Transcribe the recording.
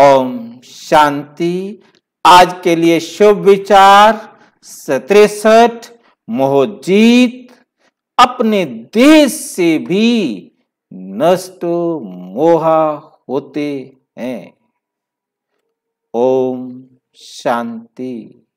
ओम शांति आज के लिए शुभ विचार तिरसठ मोहजीत अपने देश से भी नष्ट मोहा होते हैं ओम शांति